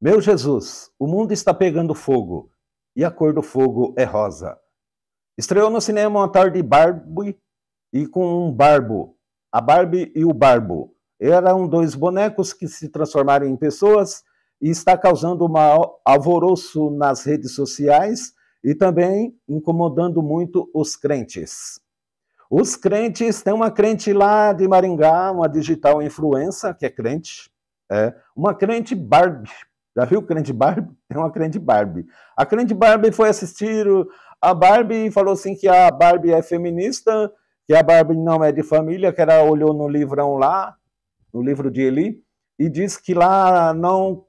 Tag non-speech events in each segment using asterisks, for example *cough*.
Meu Jesus, o mundo está pegando fogo e a cor do fogo é rosa. Estreou no cinema uma tarde Barbie e com um barbo. A Barbie e o barbo eram dois bonecos que se transformaram em pessoas e está causando um alvoroço nas redes sociais e também incomodando muito os crentes. Os crentes, tem uma crente lá de Maringá, uma digital influencer, que é crente, é, uma crente Barbie, já viu Crente Barbie? Tem *laughs* é uma Crente Barbie. A Crente Barbie foi assistir a Barbie e falou assim que a Barbie é feminista, que a Barbie não é de família, que ela olhou no livrão lá, no livro de Eli, e disse que lá não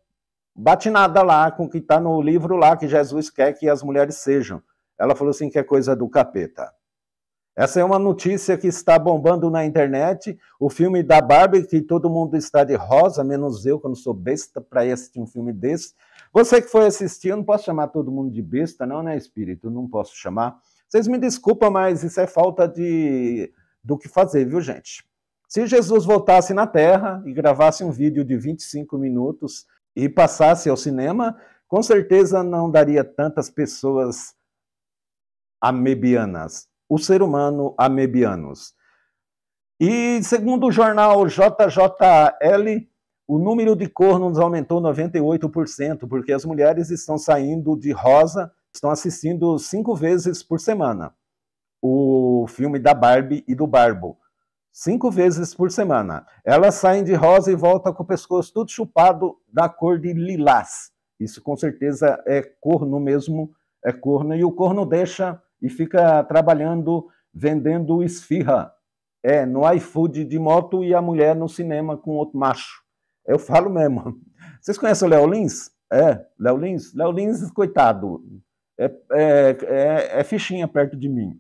bate nada lá com o que está no livro lá que Jesus quer que as mulheres sejam. Ela falou assim que é coisa do capeta. Essa é uma notícia que está bombando na internet. O filme da Barbie, que todo mundo está de rosa, menos eu, que eu não sou besta para assistir um filme desse. Você que foi assistir, eu não posso chamar todo mundo de besta, não, né, espírito? Não posso chamar. Vocês me desculpam, mas isso é falta de do que fazer, viu, gente? Se Jesus voltasse na Terra e gravasse um vídeo de 25 minutos e passasse ao cinema, com certeza não daria tantas pessoas amebianas o ser humano amebianos. E segundo o jornal JJL, o número de cornos aumentou 98%, porque as mulheres estão saindo de rosa, estão assistindo cinco vezes por semana o filme da Barbie e do Barbo. Cinco vezes por semana. Elas saem de rosa e voltam com o pescoço tudo chupado da cor de lilás. Isso com certeza é corno mesmo, é corno. E o corno deixa e fica trabalhando vendendo esfirra é, no iFood de moto e a mulher no cinema com outro macho. Eu falo mesmo. *laughs* Vocês conhecem o Léo Lins? É, Léo Lins? Léo Lins, coitado, é, é, é, é fichinha perto de mim,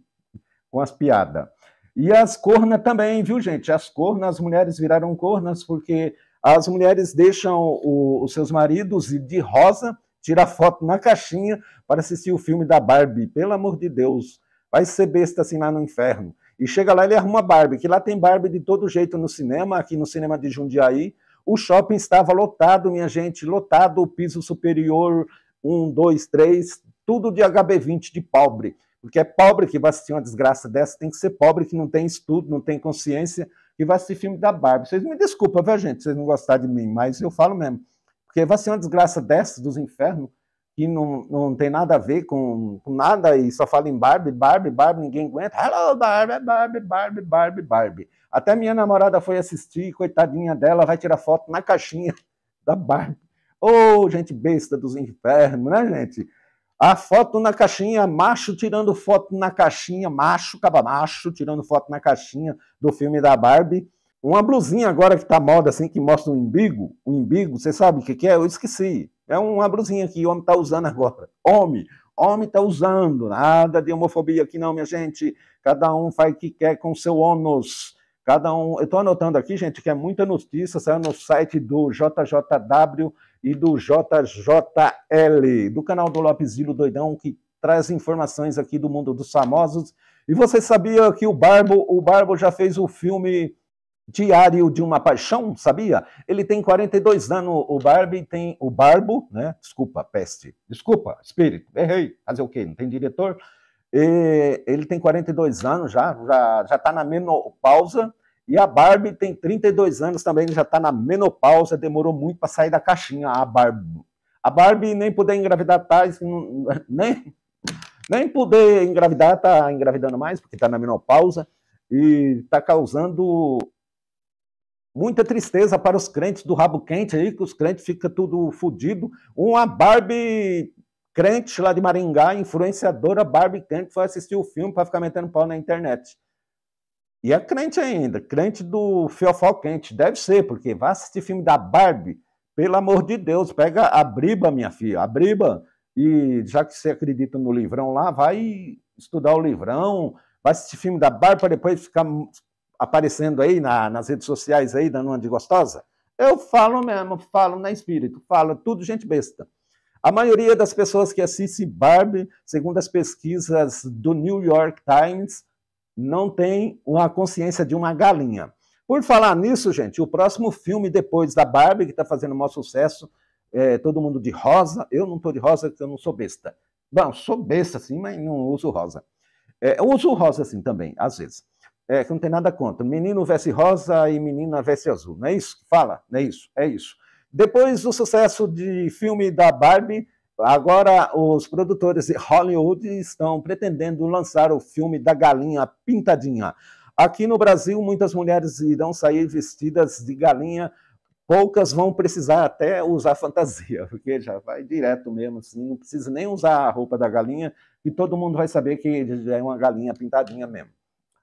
com as piadas. E as cornas também, viu, gente? As cornas, as mulheres viraram cornas porque as mulheres deixam o, os seus maridos de rosa Tira foto na caixinha para assistir o filme da Barbie. Pelo amor de Deus, vai ser besta assim lá no inferno. E chega lá, ele arruma Barbie, que lá tem Barbie de todo jeito no cinema, aqui no cinema de Jundiaí. O shopping estava lotado, minha gente, lotado, o piso superior, um, dois, três, tudo de HB20 de pobre. Porque é pobre que vai assistir uma desgraça dessa, tem que ser pobre que não tem estudo, não tem consciência, que vai assistir filme da Barbie. Vocês me desculpam, viu, gente, vocês não gostaram de mim, mas eu falo mesmo. Porque vai ser uma desgraça dessa dos infernos, que não, não tem nada a ver com, com nada e só fala em Barbie, Barbie, Barbie, ninguém aguenta. Hello, Barbie, Barbie, Barbie, Barbie, Barbie. Até minha namorada foi assistir, coitadinha dela, vai tirar foto na caixinha *laughs* da Barbie. Ô, oh, gente besta dos infernos, né, gente? A foto na caixinha, macho tirando foto na caixinha, macho, cabamacho, tirando foto na caixinha do filme da Barbie. Uma blusinha agora que está moda, assim, que mostra o um umbigo. O um umbigo, você sabe o que, que é? Eu esqueci. É uma blusinha que o homem está usando agora. Homem, homem está usando. Nada de homofobia aqui não, minha gente. Cada um faz o que quer com seu ônus. Cada um. Eu estou anotando aqui, gente, que é muita notícia. Saiu no site do JJW e do JJL, do canal do Lopesilo Doidão, que traz informações aqui do mundo dos famosos. E você sabia que o Barbo, o Barbo já fez o filme Diário de uma Paixão, sabia? Ele tem 42 anos, o Barbie tem. O Barbo, né? Desculpa, peste. Desculpa, espírito. Errei. Fazer o quê? Não tem diretor? E ele tem 42 anos já, já já tá na menopausa. E a Barbie tem 32 anos também, já está na menopausa, demorou muito para sair da caixinha a Barbie. A Barbie nem poder engravidar tá, *laughs* nem nem poder engravidar, tá engravidando mais porque está na menopausa e está causando Muita tristeza para os crentes do rabo quente aí, que os crentes ficam tudo fodido. Uma Barbie crente lá de Maringá, influenciadora Barbie crente, foi assistir o filme para ficar metendo pau na internet. E é crente ainda, crente do fiofó quente. Deve ser, porque vai assistir filme da Barbie, pelo amor de Deus, pega a briba, minha filha, a briba. E já que você acredita no livrão lá, vai estudar o livrão, vai assistir filme da Barbie para depois ficar aparecendo aí na, nas redes sociais aí, dando uma de gostosa, eu falo mesmo, falo na espírito, falo tudo gente besta. A maioria das pessoas que assiste Barbie, segundo as pesquisas do New York Times, não tem uma consciência de uma galinha. Por falar nisso, gente, o próximo filme depois da Barbie, que está fazendo o maior sucesso, é, todo mundo de rosa. Eu não estou de rosa porque eu não sou besta. Bom, sou besta sim, mas não uso rosa. É, eu uso rosa sim também, às vezes. É, que não tem nada contra. Menino veste rosa e menina veste azul. Não é isso? Fala, não é isso? É isso. Depois do sucesso de filme da Barbie, agora os produtores de Hollywood estão pretendendo lançar o filme da Galinha Pintadinha. Aqui no Brasil, muitas mulheres irão sair vestidas de galinha poucas vão precisar até usar fantasia, *laughs* porque já vai direto mesmo, assim, não precisa nem usar a roupa da galinha, e todo mundo vai saber que é uma galinha pintadinha mesmo.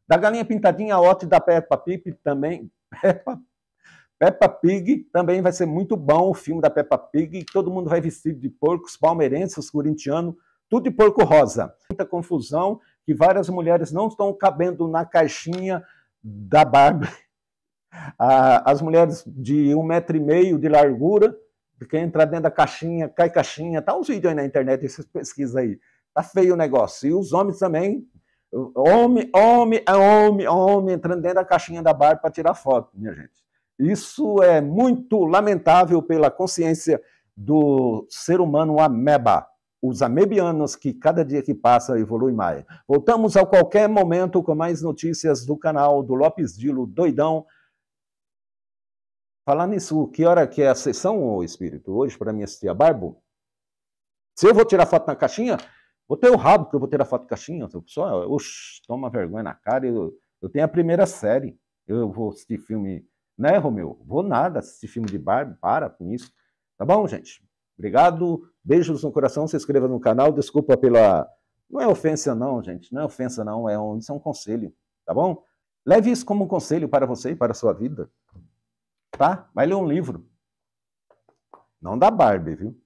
Da galinha pintadinha, a da Peppa Pig também. Peppa, Peppa Pig também vai ser muito bom o filme da Peppa Pig. Todo mundo vai vestido de porcos palmeirenses, corintianos, tudo de porco rosa. Muita confusão que várias mulheres não estão cabendo na caixinha da Barbie. As mulheres de um metro e meio de largura, quem entrar dentro da caixinha, cai caixinha, tá uns vídeos aí na internet, essas pesquisas aí. Tá feio o negócio. E os homens também Homem, homem, é homem, homem, entrando dentro da caixinha da barba para tirar foto, minha gente. Isso é muito lamentável pela consciência do ser humano ameba, os amebianos que cada dia que passa evoluem mais. Voltamos a qualquer momento com mais notícias do canal do Lopes Dilo Doidão. Falar nisso, que hora que é a sessão, ô espírito? Hoje para mim assistir a Barbo? Se eu vou tirar foto na caixinha, Botei o rabo, que eu vou ter a foto de caixinha. Pessoal, oxe, toma vergonha na cara. Eu, eu tenho a primeira série. Eu vou assistir filme. Né, Romeu? Vou nada assistir filme de Barbie. Para com isso. Tá bom, gente? Obrigado. Beijos no coração. Se inscreva no canal. Desculpa pela. Não é ofensa, não, gente. Não é ofensa, não. É um... Isso é um conselho. Tá bom? Leve isso como um conselho para você e para a sua vida. Tá? Vai ler um livro. Não da Barbie, viu?